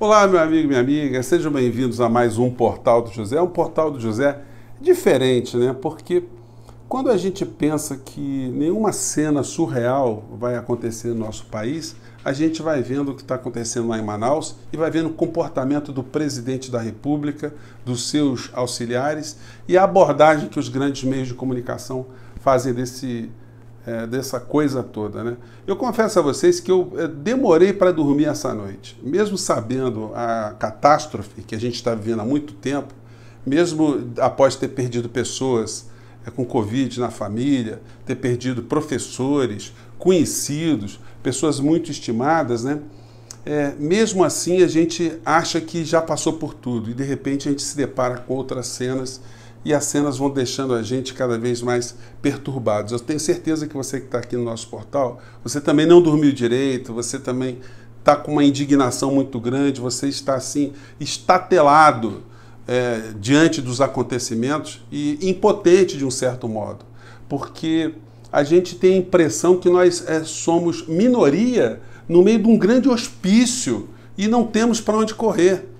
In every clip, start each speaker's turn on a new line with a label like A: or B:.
A: Olá, meu amigo, minha amiga, sejam bem-vindos a mais um Portal do José. Um Portal do José é diferente, né? Porque quando a gente pensa que nenhuma cena surreal vai acontecer no nosso país, a gente vai vendo o que está acontecendo lá em Manaus e vai vendo o comportamento do presidente da República, dos seus auxiliares e a abordagem que os grandes meios de comunicação fazem desse é, dessa coisa toda. Né? Eu confesso a vocês que eu é, demorei para dormir essa noite, mesmo sabendo a catástrofe que a gente está vivendo há muito tempo, mesmo após ter perdido pessoas é, com Covid na família, ter perdido professores, conhecidos, pessoas muito estimadas, né? É, mesmo assim, a gente acha que já passou por tudo e de repente a gente se depara com outras cenas e as cenas vão deixando a gente cada vez mais perturbados. Eu tenho certeza que você que está aqui no nosso portal, você também não dormiu direito, você também está com uma indignação muito grande, você está assim, estatelado é, diante dos acontecimentos e impotente de um certo modo, porque a gente tem a impressão que nós é, somos minoria no meio de um grande hospício e não temos para onde correr.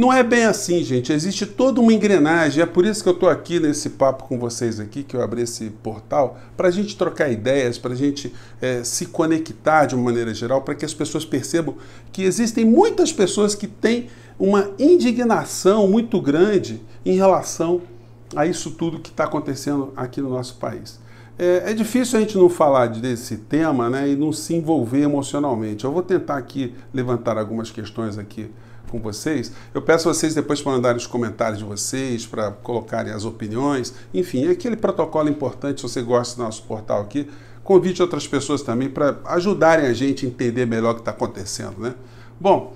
A: Não é bem assim, gente. Existe toda uma engrenagem. É por isso que eu estou aqui nesse papo com vocês aqui, que eu abri esse portal, para a gente trocar ideias, para a gente é, se conectar de uma maneira geral, para que as pessoas percebam que existem muitas pessoas que têm uma indignação muito grande em relação a isso tudo que está acontecendo aqui no nosso país. É, é, difícil a gente não falar desse tema né, e não se envolver emocionalmente. Eu vou tentar aqui levantar algumas questões aqui com vocês, eu peço a vocês depois para mandarem os comentários de vocês, para colocarem as opiniões, enfim, é aquele protocolo importante, se você gosta do nosso portal aqui, convide outras pessoas também para ajudarem a gente a entender melhor o que está acontecendo, né? Bom,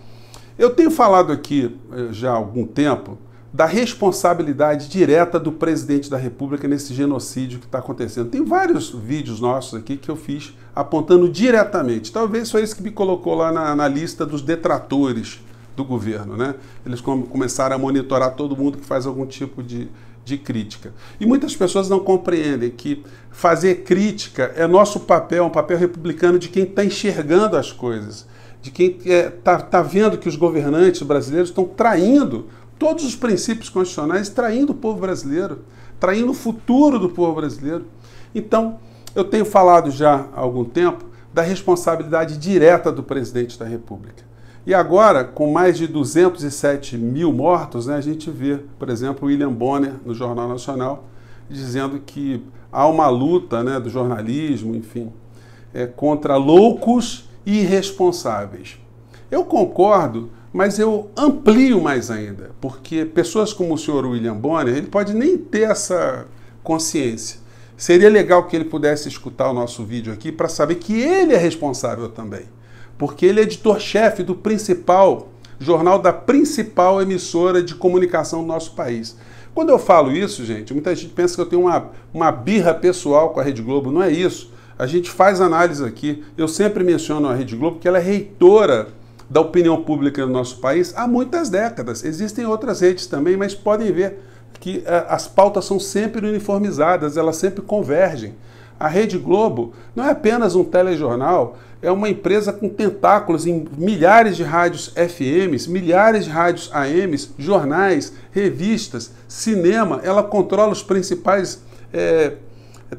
A: eu tenho falado aqui eh, já há algum tempo da responsabilidade direta do presidente da República nesse genocídio que está acontecendo. Tem vários vídeos nossos aqui que eu fiz apontando diretamente. Talvez foi isso que me colocou lá na, na lista dos detratores do governo. Né? Eles começaram a monitorar todo mundo que faz algum tipo de, de crítica. E muitas pessoas não compreendem que fazer crítica é nosso papel, é um papel republicano de quem está enxergando as coisas, de quem está é, tá, tá vendo que os governantes brasileiros estão traindo todos os princípios constitucionais, traindo o povo brasileiro, traindo o futuro do povo brasileiro. Então, eu tenho falado já há algum tempo da responsabilidade direta do presidente da República. E agora, com mais de 207 mil mortos, né, a gente vê, por exemplo, William Bonner no Jornal Nacional dizendo que há uma luta né, do jornalismo, enfim, é, contra loucos e irresponsáveis. Eu concordo, mas eu amplio mais ainda, porque pessoas como o senhor William Bonner, ele pode nem ter essa consciência. Seria legal que ele pudesse escutar o nosso vídeo aqui para saber que ele é responsável também porque ele é editor-chefe do principal jornal da principal emissora de comunicação do nosso país. Quando eu falo isso, gente, muita gente pensa que eu tenho uma, uma birra pessoal com a Rede Globo. Não é isso. A gente faz análise aqui. Eu sempre menciono a Rede Globo porque ela é reitora da opinião pública do nosso país há muitas décadas. Existem outras redes também, mas podem ver que uh, as pautas são sempre uniformizadas, elas sempre convergem. A Rede Globo não é apenas um telejornal, é uma empresa com tentáculos em milhares de rádios FMs, milhares de rádios AMs, jornais, revistas, cinema. Ela controla os principais é,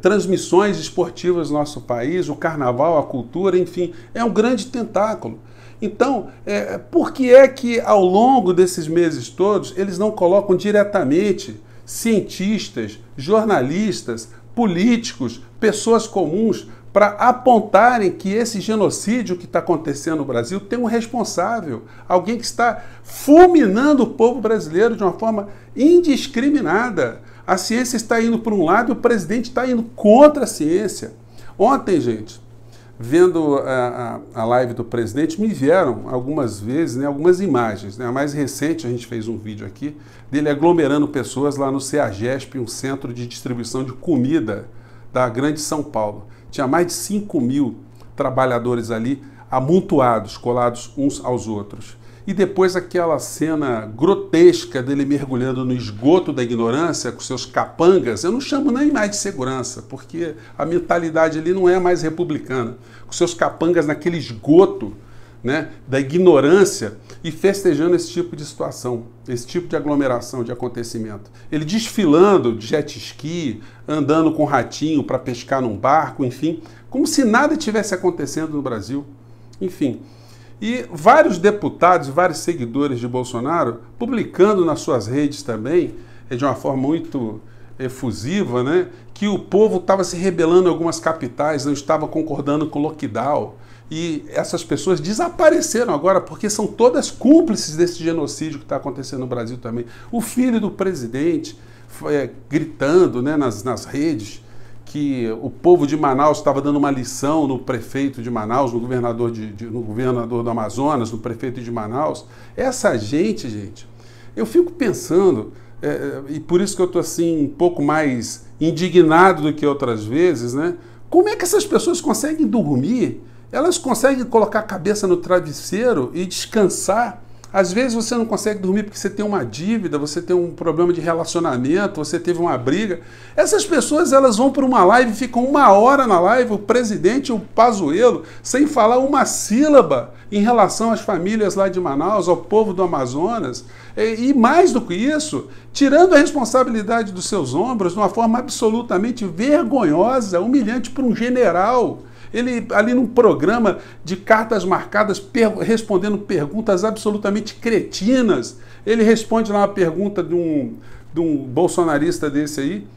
A: transmissões esportivas do nosso país, o carnaval, a cultura, enfim. É um grande tentáculo. Então, é, por que é que ao longo desses meses todos eles não colocam diretamente cientistas, jornalistas, políticos, pessoas comuns, para apontarem que esse genocídio que está acontecendo no Brasil tem um responsável, alguém que está fulminando o povo brasileiro de uma forma indiscriminada. A ciência está indo para um lado e o presidente está indo contra a ciência. Ontem, gente, Vendo a, a, a, live do presidente, me vieram algumas vezes né, algumas imagens. Né? A mais recente, a gente fez um vídeo aqui, dele aglomerando pessoas lá no CEAGESP, um centro de distribuição de comida da Grande São Paulo. Tinha mais de 5 mil trabalhadores ali, amontoados, colados uns aos outros. E depois aquela cena grotesca dele mergulhando no esgoto da ignorância com seus capangas, eu não chamo nem mais de segurança, porque a mentalidade ali não é mais republicana. Com seus capangas naquele esgoto né, da ignorância e festejando esse tipo de situação, esse tipo de aglomeração, de acontecimento. Ele desfilando de jet ski, andando com ratinho para pescar num barco, enfim, como se nada tivesse acontecendo no Brasil. Enfim, e vários deputados, vários seguidores de Bolsonaro, publicando nas suas redes também, é, de uma forma muito efusiva, né, que o povo estava se rebelando em algumas capitais, não estava concordando com o lockdown. E essas pessoas desapareceram agora porque são todas cúmplices desse genocídio que está acontecendo no Brasil também. O filho do presidente foi é, gritando né, nas, nas redes que o povo de Manaus estava dando uma lição no prefeito de Manaus, no governador, de, de, no governador do Amazonas, no prefeito de Manaus. Essa gente, gente, eu fico pensando, é, é e por isso que eu estou assim um pouco mais indignado do que outras vezes, né? Como é que essas pessoas conseguem dormir? Elas conseguem colocar a cabeça no travesseiro e descansar às vezes você não consegue dormir porque você tem uma dívida, você tem um problema de relacionamento, você teve uma briga. Essas pessoas elas vão para uma live, ficam uma hora na live, o presidente, o Pazuelo, sem falar uma sílaba em relação às famílias lá de Manaus, ao povo do Amazonas. E, mais do que isso, tirando a responsabilidade dos seus ombros de uma forma absolutamente vergonhosa, humilhante para um general ele ali num programa de cartas marcadas, per respondendo perguntas absolutamente cretinas. Ele responde lá uma pergunta de um, de um bolsonarista desse aí,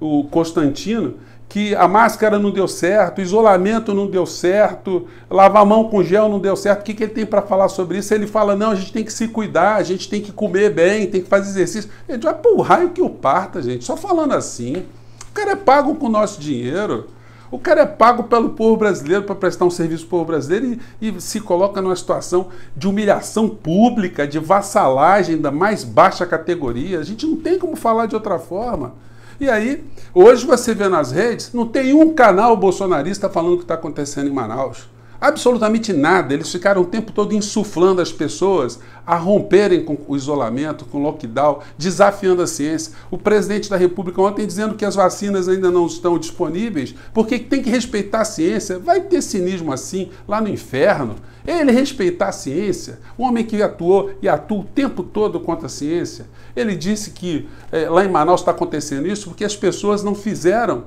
A: o Constantino, que a máscara não deu certo, isolamento não deu certo, lavar a mão com gel não deu certo. O que, que ele tem para falar sobre isso? Ele fala: não, a gente tem que se cuidar, a gente tem que comer bem, tem que fazer exercício. Ele ah, pro raio que o parta, gente, só falando assim. O cara é pago com o nosso dinheiro. O cara é pago pelo povo brasileiro para prestar um serviço o povo brasileiro e, e, se coloca numa situação de humilhação pública, de vassalagem da mais baixa categoria. A gente não tem como falar de outra forma. E aí, hoje você vê nas redes, não tem um canal bolsonarista falando o que está acontecendo em Manaus. Absolutamente nada. Eles ficaram o tempo todo insuflando as pessoas a romperem com o isolamento, com o lockdown, desafiando a ciência. O presidente da República ontem dizendo que as vacinas ainda não estão disponíveis porque tem que respeitar a ciência. Vai ter cinismo assim lá no inferno? Ele respeitar a ciência, um homem que atuou e atua o tempo todo contra a ciência. Ele disse que é, lá em Manaus está acontecendo isso porque as pessoas não fizeram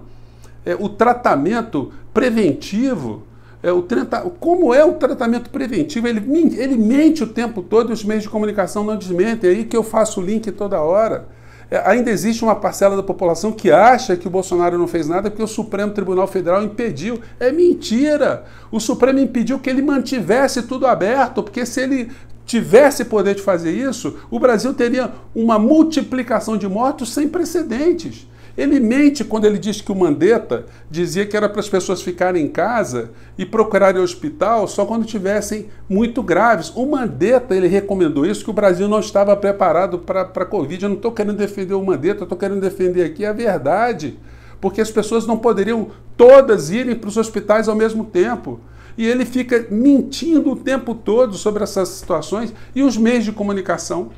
A: é, o tratamento preventivo é, o como é o tratamento preventivo, ele, ele mente o tempo todo e os meios de comunicação não desmentem, é aí que eu faço o link toda hora. É, ainda existe uma parcela da população que acha que o Bolsonaro não fez nada porque o Supremo Tribunal Federal impediu. É mentira! O Supremo impediu que ele mantivesse tudo aberto, porque se ele tivesse poder de fazer isso, o Brasil teria uma multiplicação de mortos sem precedentes. Ele mente quando ele diz que o Mandetta dizia que era para as pessoas ficarem em casa e procurarem hospital só quando tivessem muito graves. O Mandetta, ele recomendou isso, que o Brasil não estava preparado para a Covid. Eu não estou querendo defender o Mandetta, estou querendo defender aqui a verdade. Porque as pessoas não poderiam todas irem para os hospitais ao mesmo tempo e ele fica mentindo o tempo todo sobre essas situações e os meios de comunicação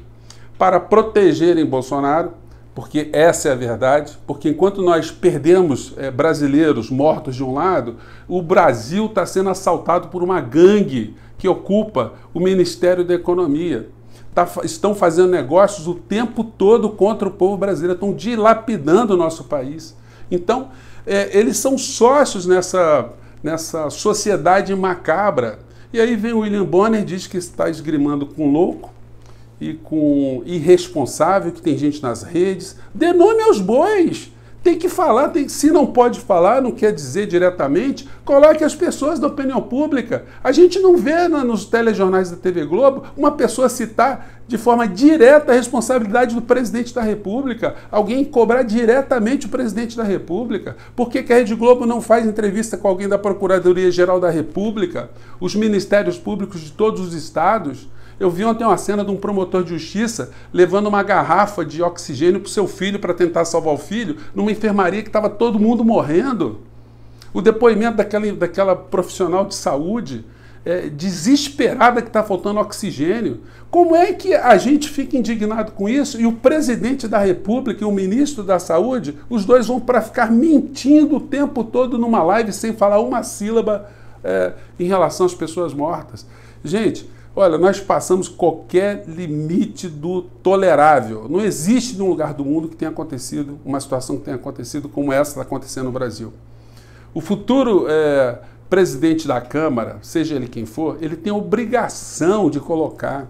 A: para protegerem Bolsonaro, porque essa é a verdade, porque enquanto nós perdemos é, brasileiros mortos de um lado, o Brasil está sendo assaltado por uma gangue que ocupa o Ministério da Economia. Tá, estão fazendo negócios o tempo todo contra o povo brasileiro, estão dilapidando o nosso país. Então, é, eles são sócios nessa, nessa sociedade macabra. E aí vem o William Bonner, diz que está esgrimando com louco, e com irresponsável que tem gente nas redes. Dê nome aos bois. Tem que falar, tem, se não pode falar, não quer dizer diretamente, coloque as pessoas da opinião pública. A gente não vê na, nos telejornais da TV Globo uma pessoa citar de forma direta a responsabilidade do presidente da República, alguém cobrar diretamente o presidente da República. Por que, que a Rede Globo não faz entrevista com alguém da Procuradoria Geral da República, os ministérios públicos de todos os estados? Eu vi ontem uma cena de um promotor de justiça levando uma garrafa de oxigênio para o seu filho para tentar salvar o filho numa enfermaria que estava todo mundo morrendo. O depoimento daquela, daquela profissional de saúde é, desesperada que está faltando oxigênio. Como é que a gente fica indignado com isso e o presidente da República e o ministro da Saúde, os dois vão para ficar mentindo o tempo todo numa live sem falar uma sílaba é, em relação às pessoas mortas? Gente, Olha, nós passamos qualquer limite do tolerável. Não existe num lugar do mundo que tenha acontecido uma situação que tenha acontecido como essa está acontecendo no Brasil. O futuro é, presidente da Câmara, seja ele quem for, ele tem a obrigação de colocar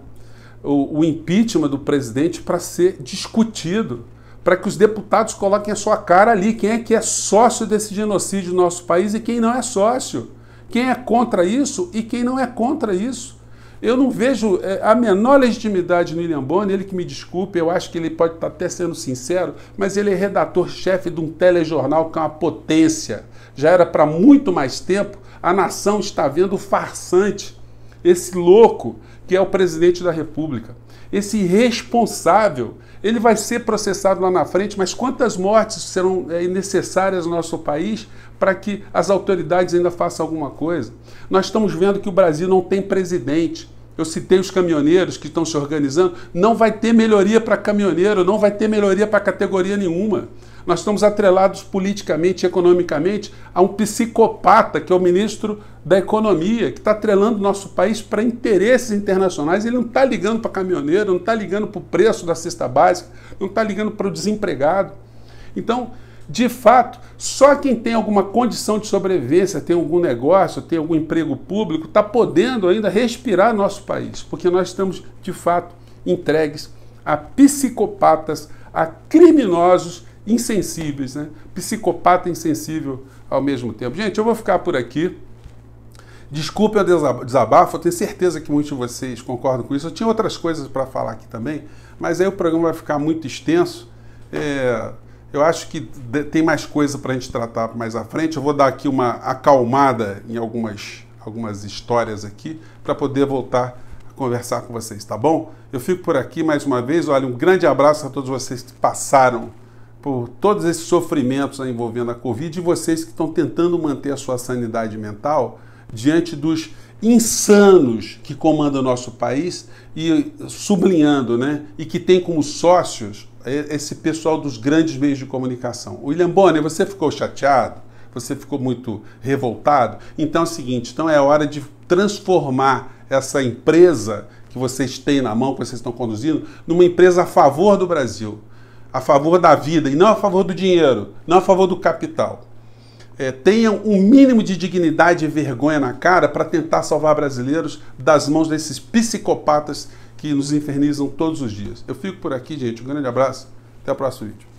A: o, o impeachment do presidente para ser discutido, para que os deputados coloquem a sua cara ali, quem é que é sócio desse genocídio no nosso país e quem não é sócio, quem é contra isso e quem não é contra isso eu não vejo eh, a menor legitimidade no William Bonner, ele que me desculpe, eu acho que ele pode estar tá até sendo sincero, mas ele é redator-chefe de um telejornal que é uma potência. Já era para muito mais tempo, a nação está vendo o farsante, esse louco que é o presidente da República. Esse irresponsável, ele vai ser processado lá na frente, mas quantas mortes serão é, necessárias no nosso país para que as autoridades ainda façam alguma coisa? Nós estamos vendo que o Brasil não tem presidente. Eu citei os caminhoneiros que estão se organizando. Não vai ter melhoria para caminhoneiro, não vai ter melhoria para categoria nenhuma. Nós estamos atrelados politicamente e economicamente a um psicopata que é o ministro da Economia, que está atrelando nosso país para interesses internacionais. Ele não está ligando para caminhoneiro, não está ligando para o preço da cesta básica, não está ligando para o desempregado. Então, de fato, só quem tem alguma condição de sobrevivência, tem algum negócio, tem algum emprego público, está podendo ainda respirar nosso país, porque nós estamos, de fato, entregues a psicopatas, a criminosos insensíveis, né? psicopata insensível ao mesmo tempo. Gente, eu vou ficar por aqui. Desculpe o desabafo, eu tenho certeza que muitos de vocês concordam com isso. Eu tinha outras coisas para falar aqui também, mas aí o programa vai ficar muito extenso. É... Eu acho que tem mais coisa para a gente tratar mais à frente. Eu vou dar aqui uma acalmada em algumas, algumas histórias aqui para poder voltar a conversar com vocês, tá bom? Eu fico por aqui mais uma vez. Olha, um grande abraço a todos vocês que passaram por todos esses sofrimentos envolvendo a Covid e vocês que estão tentando manter a sua sanidade mental diante dos insanos que comandam o nosso país e sublinhando, né? E que tem como sócios esse pessoal dos grandes meios de comunicação. William Bonner, você ficou chateado? Você ficou muito revoltado? Então é o seguinte, então é hora de transformar essa empresa que vocês têm na mão, que vocês estão conduzindo, numa empresa a favor do Brasil, a favor da vida e não a favor do dinheiro, não a favor do capital. É, tenham um mínimo de dignidade e vergonha na cara para tentar salvar brasileiros das mãos desses psicopatas que nos infernizam todos os dias. Eu fico por aqui, gente. Um grande abraço. Até o próximo vídeo.